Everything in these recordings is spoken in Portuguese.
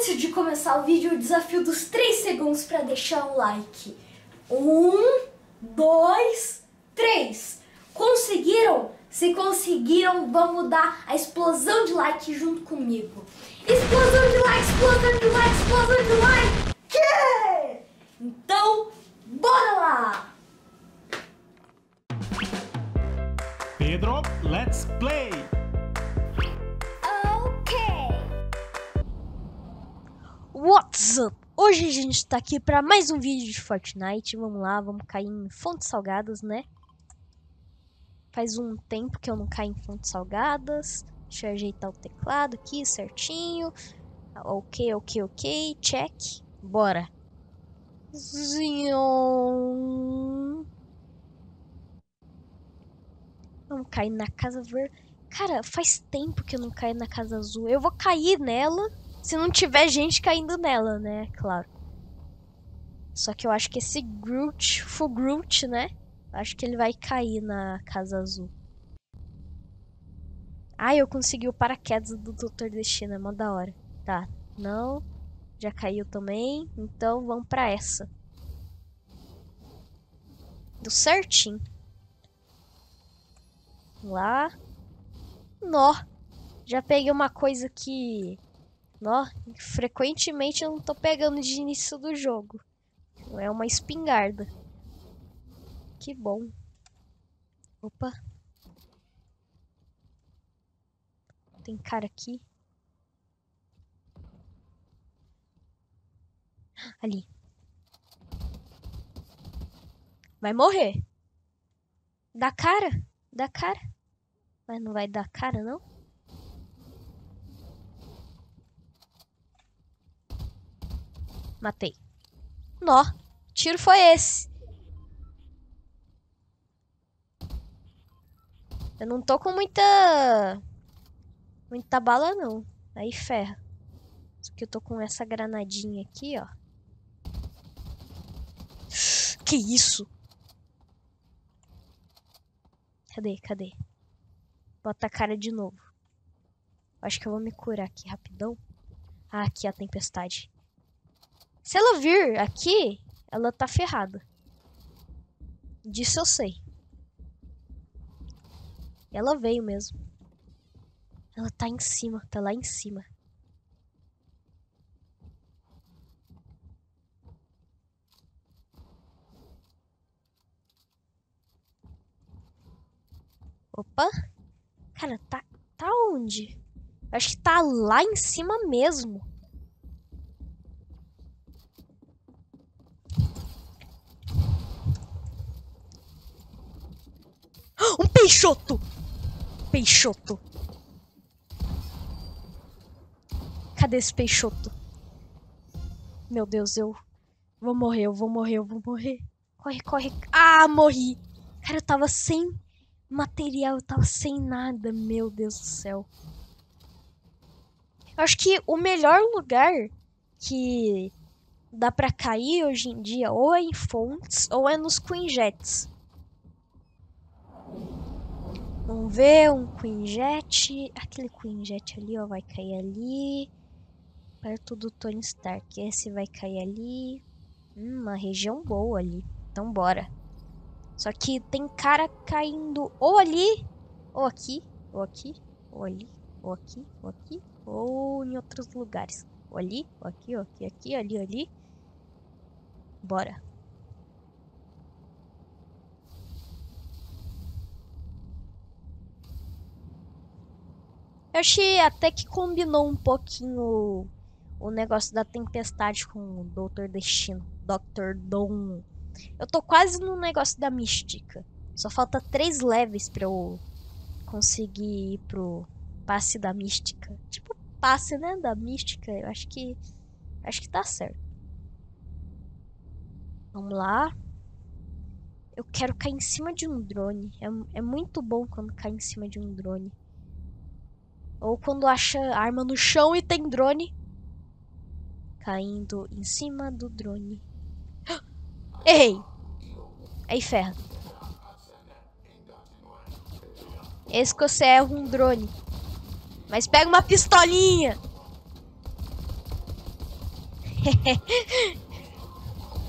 Antes de começar o vídeo, o desafio dos 3 segundos para deixar o like. 1, 2, 3. Conseguiram? Se conseguiram, vamos dar a explosão de like junto comigo. Explosão de like, explosão de like, explosão de like. Que? Então, bora lá! Pedro, let's play! What's up? Hoje a gente tá aqui pra mais um vídeo de Fortnite. Vamos lá, vamos cair em fontes salgadas, né? Faz um tempo que eu não caio em fontes salgadas. Deixa eu ajeitar o teclado aqui certinho. Ah, ok, ok, ok. Check. Bora. Zion. Vamos cair na casa verde. Cara, faz tempo que eu não caio na casa azul. Eu vou cair nela. Se não tiver gente caindo nela, né? Claro. Só que eu acho que esse Groot, Full Groot, né? acho que ele vai cair na Casa Azul. Ah, eu consegui o paraquedas do Dr. Destino, é mó da hora. Tá, não. Já caiu também. Então vamos pra essa. Do certinho. Lá. Nó. Já peguei uma coisa que Nó, frequentemente eu não tô pegando de início do jogo. É uma espingarda. Que bom. Opa. Tem cara aqui. Ali. Vai morrer. Dá cara. Dá cara. Mas não vai dar cara, não? Matei. Nó. Tiro foi esse. Eu não tô com muita... Muita bala, não. Aí ferra. Só que eu tô com essa granadinha aqui, ó. Que isso? Cadê, cadê? Bota a cara de novo. Acho que eu vou me curar aqui rapidão. Ah, aqui a tempestade. Se ela vir aqui, ela tá ferrada. Disso eu sei. Ela veio mesmo. Ela tá em cima, tá lá em cima. Opa! Cara, tá, tá onde? acho que tá lá em cima mesmo. Peixoto! Peixoto. Cadê esse Peixoto? Meu Deus, eu vou morrer, eu vou morrer, eu vou morrer. Corre, corre. Ah, morri. Cara, eu tava sem material, eu tava sem nada. Meu Deus do céu. Eu acho que o melhor lugar que dá pra cair hoje em dia ou é em fontes ou é nos Queen Jets. Vamos ver, um Quinjet. Aquele Quinjet ali, ó, vai cair ali. Perto do Tony Stark. Esse vai cair ali. Hum, uma região boa ali. Então bora. Só que tem cara caindo ou ali, ou aqui, ou aqui, ou ali, ou aqui, ou aqui, ou em outros lugares. Ou ali, ou aqui, ou aqui, aqui, ali, ali. Bora. Eu achei até que combinou um pouquinho o negócio da tempestade com o Doutor Destino. Dr. Doom. Eu tô quase no negócio da mística. Só falta três leves pra eu conseguir ir pro passe da mística. Tipo, passe, né? Da mística. Eu acho que. Acho que tá certo. Vamos lá. Eu quero cair em cima de um drone. É, é muito bom quando cai em cima de um drone. Ou quando acha arma no chão e tem drone caindo em cima do drone. Errei! Aí é ferra. Esse que você erra um drone. Mas pega uma pistolinha!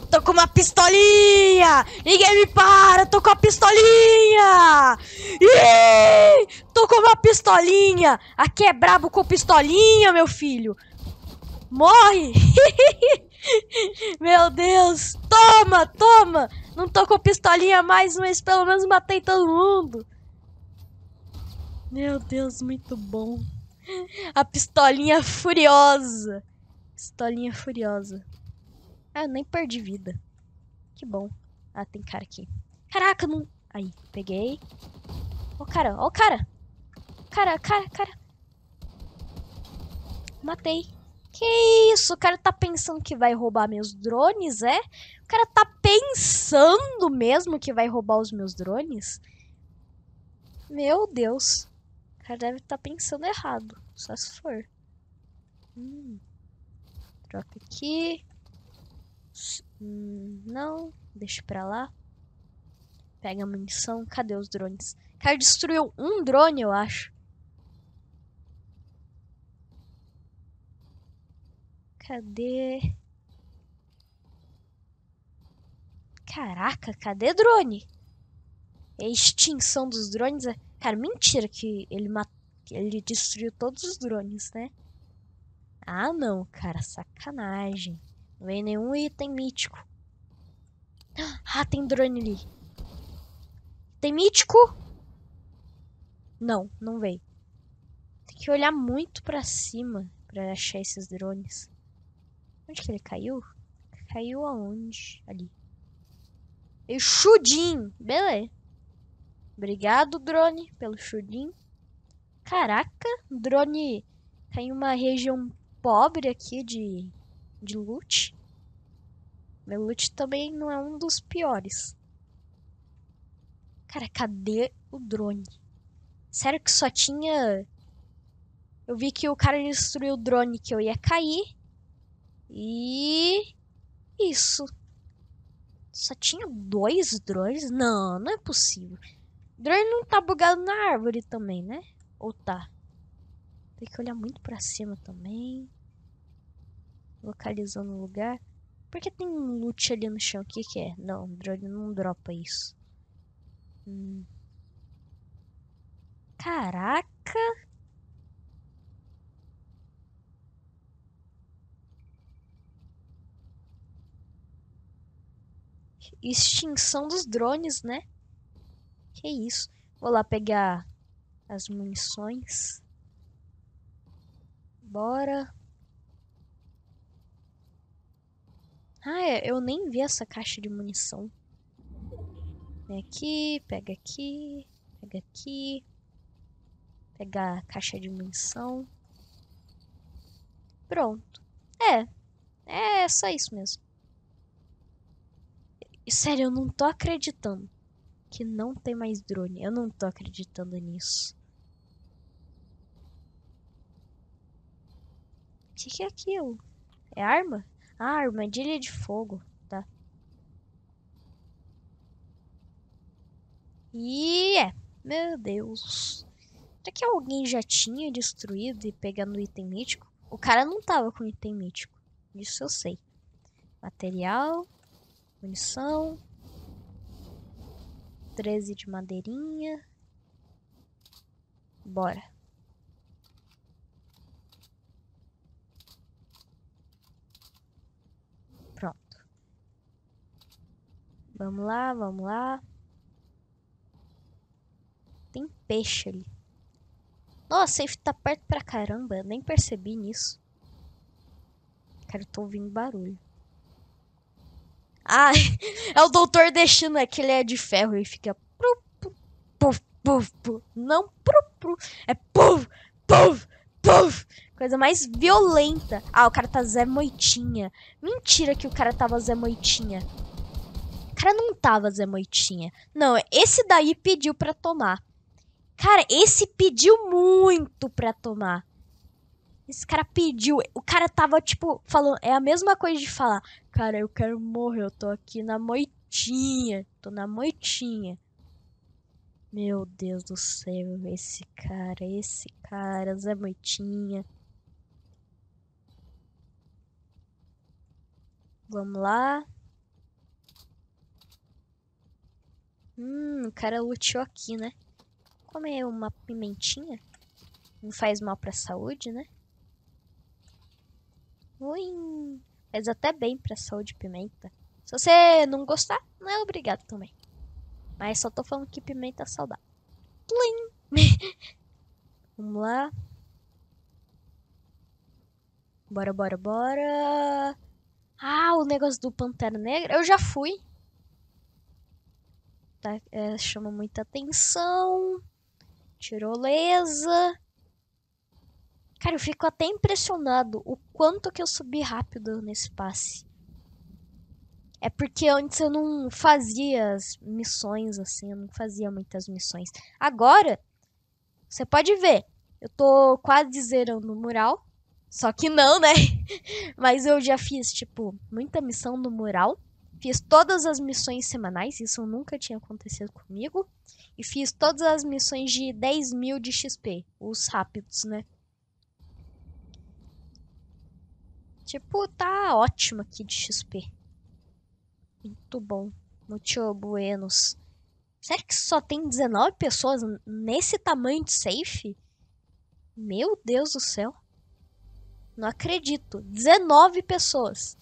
tô com uma pistolinha! Ninguém me para, tô com a pistolinha! Ih, tô com uma pistolinha! Aqui é brabo com pistolinha, meu filho! Morre! meu Deus! Toma, toma! Não tô com pistolinha mais, mas pelo menos matei todo mundo! Meu Deus, muito bom! A pistolinha furiosa! Pistolinha furiosa. Ah, eu nem perdi vida. Que bom. Ah, tem cara aqui. Caraca, não... Aí, peguei. Ó o cara, ó o cara. Cara, cara, cara. Matei. Que isso? O cara tá pensando que vai roubar meus drones, é? O cara tá pensando mesmo que vai roubar os meus drones? Meu Deus. O cara deve estar tá pensando errado. Só se for. Hum. Troca aqui. Hum, não, deixa pra lá. Pega a munição. Cadê os drones? Cara, destruiu um drone, eu acho. Cadê? Caraca, cadê drone? É extinção dos drones? É- cara, mentira que ele, mat... ele destruiu todos os drones, né? Ah, não, cara, sacanagem. Não veio nenhum item mítico. Ah, tem drone ali. Tem mítico? Não, não veio. Tem que olhar muito pra cima pra achar esses drones. Onde que ele caiu? Caiu aonde? Ali. E chudim! Beleza. Obrigado, drone, pelo chudim. Caraca, drone... em uma região pobre aqui de de loot. Meu loot também não é um dos piores. Cara, cadê o drone? Sério que só tinha... Eu vi que o cara destruiu o drone que eu ia cair. E... Isso. Só tinha dois drones? Não, não é possível. O drone não tá bugado na árvore também, né? Ou tá? Tem que olhar muito pra cima também localizando o lugar. Por que tem um loot ali no chão? O que, que é? Não, o drone não dropa isso. Hum. Caraca! Extinção dos drones, né? Que isso. Vou lá pegar as munições. Bora. Ah, é, eu nem vi essa caixa de munição. Vem aqui, pega aqui, pega aqui. Pega a caixa de munição. Pronto. É. É só isso mesmo. Sério, eu não tô acreditando que não tem mais drone. Eu não tô acreditando nisso. O que, que é aquilo? É arma? Ah, armadilha de fogo. Tá. E yeah. é. Meu Deus. Será que alguém já tinha destruído e pegando o item mítico? O cara não tava com item mítico. Isso eu sei. Material. Munição. 13 de madeirinha. Bora. Vamos lá, vamos lá. Tem peixe ali. Nossa, ele tá perto pra caramba. Nem percebi nisso. Cara, eu tô ouvindo barulho. Ah, é o Doutor Destino. É que ele é de ferro e fica... Não pru, pru. É puf, puf, puf. Coisa mais violenta. Ah, o cara tá Zé Moitinha. Mentira que o cara tava Zé Moitinha. Cara, não tava Zé Moitinha. Não, esse daí pediu pra tomar. Cara, esse pediu muito pra tomar. Esse cara pediu. O cara tava, tipo, falando. É a mesma coisa de falar. Cara, eu quero morrer. Eu tô aqui na moitinha. Tô na moitinha. Meu Deus do céu. Esse cara, esse cara, Zé Moitinha. Vamos lá. Hum, o cara luteou aqui, né? Comer é uma pimentinha não faz mal pra saúde, né? Ui, faz até bem pra saúde pimenta. Se você não gostar, não é obrigado também. Mas só tô falando que pimenta é saudável. Plim! Vamos lá. Bora, bora, bora. Ah, o negócio do Pantera Negra. Eu já fui tá, é, chama muita atenção, tirolesa. Cara, eu fico até impressionado o quanto que eu subi rápido nesse passe. É porque antes eu não fazia as missões assim, eu não fazia muitas missões. Agora, você pode ver, eu tô quase zerando o mural. Só que não, né? Mas eu já fiz, tipo, muita missão no mural. Fiz todas as missões semanais, isso nunca tinha acontecido comigo. E fiz todas as missões de 10 mil de XP, os rápidos, né? Tipo, tá ótimo aqui de XP. Muito bom. Muito buenos. Será que só tem 19 pessoas nesse tamanho de safe? Meu Deus do céu. Não acredito. 19 pessoas.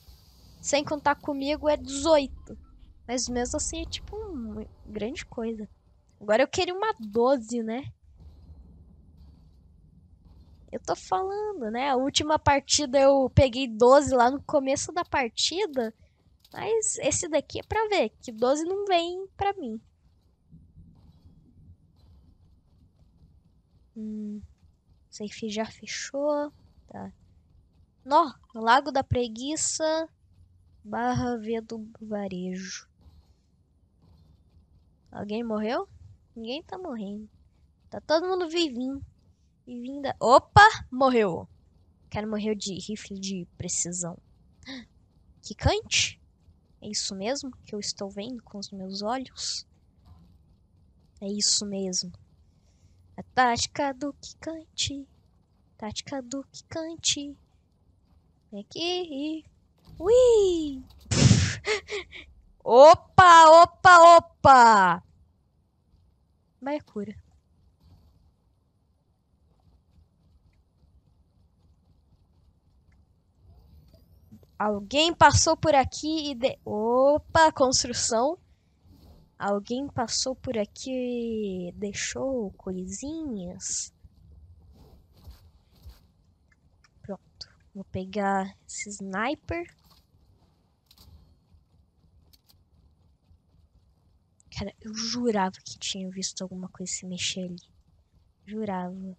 Sem contar comigo é 18. Mas mesmo assim é tipo uma grande coisa. Agora eu queria uma 12, né? Eu tô falando, né? A última partida eu peguei 12 lá no começo da partida. Mas esse daqui é pra ver, que 12 não vem pra mim. Hum, safe já fechou. Tá. No Lago da Preguiça barra V do varejo. Alguém morreu? Ninguém tá morrendo. Tá todo mundo vivinho. da... Opa! Morreu! O cara morreu de rifle de precisão. Que cante? É isso mesmo que eu estou vendo com os meus olhos? É isso mesmo. A tática do cante. Tática do cante. Vem aqui e Ui! opa, opa, opa! Vai cura. Alguém passou por aqui e de... Opa, construção. Alguém passou por aqui e deixou coisinhas. Pronto. Vou pegar esse sniper. Cara, eu jurava que tinha visto alguma coisa se mexer ali. Jurava.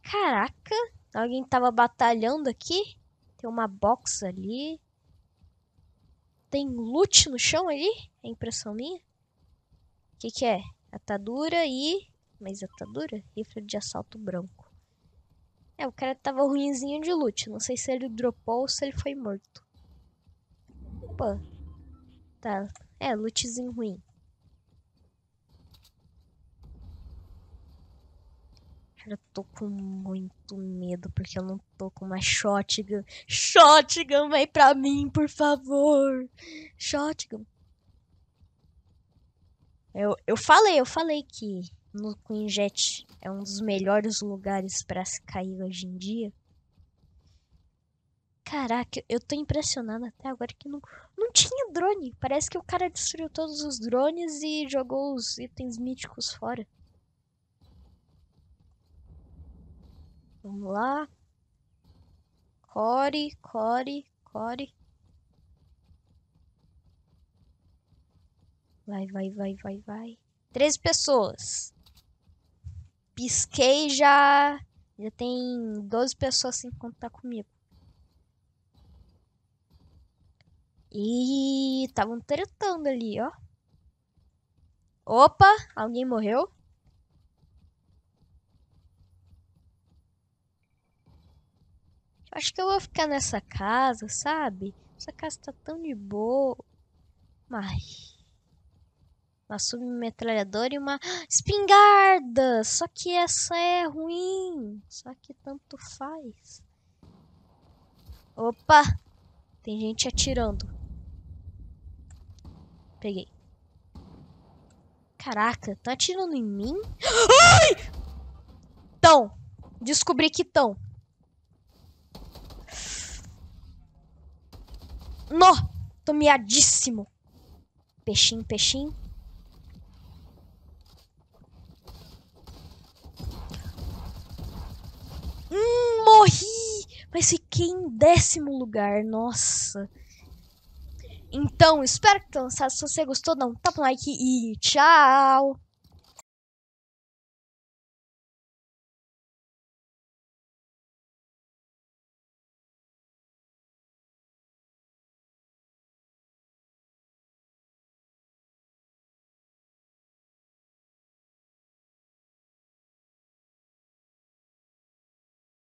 Caraca! Alguém tava batalhando aqui? Tem uma box ali. Tem loot no chão ali? É impressão minha? O que, que é? Atadura e. Mas atadura? Rifle de assalto branco. É, o cara tava ruinzinho de loot. Não sei se ele dropou ou se ele foi morto. Opa. Tá. É, lootzinho ruim. Cara, eu tô com muito medo porque eu não tô com uma shotgun. Shotgun, vem pra mim, por favor. Shotgun. Eu, eu falei, eu falei que no Queen Jet é um dos melhores lugares para se cair hoje em dia. Caraca, eu tô impressionado até agora que não, não tinha drone. Parece que o cara destruiu todos os drones e jogou os itens míticos fora. Vamos lá. Core, core, core. Vai, vai, vai, vai, vai. 13 pessoas. Pisquei já. Já tem 12 pessoas sem contar comigo. E estavam tretando ali, ó. Opa, alguém morreu? Acho que eu vou ficar nessa casa, sabe? Essa casa tá tão de boa. Mas... Uma submetralhadora e uma espingarda! Só que essa é ruim. Só que tanto faz. Opa! Tem gente atirando. Peguei. Caraca, tá atirando em mim? Ai! Tão. Descobri que tão. Nó! Tô miadíssimo. Peixinho, peixinho. Hum, morri! Mas fiquei em décimo lugar, nossa. Então, espero que tenham gostado. Se você gostou, dá um tapa no like e tchau!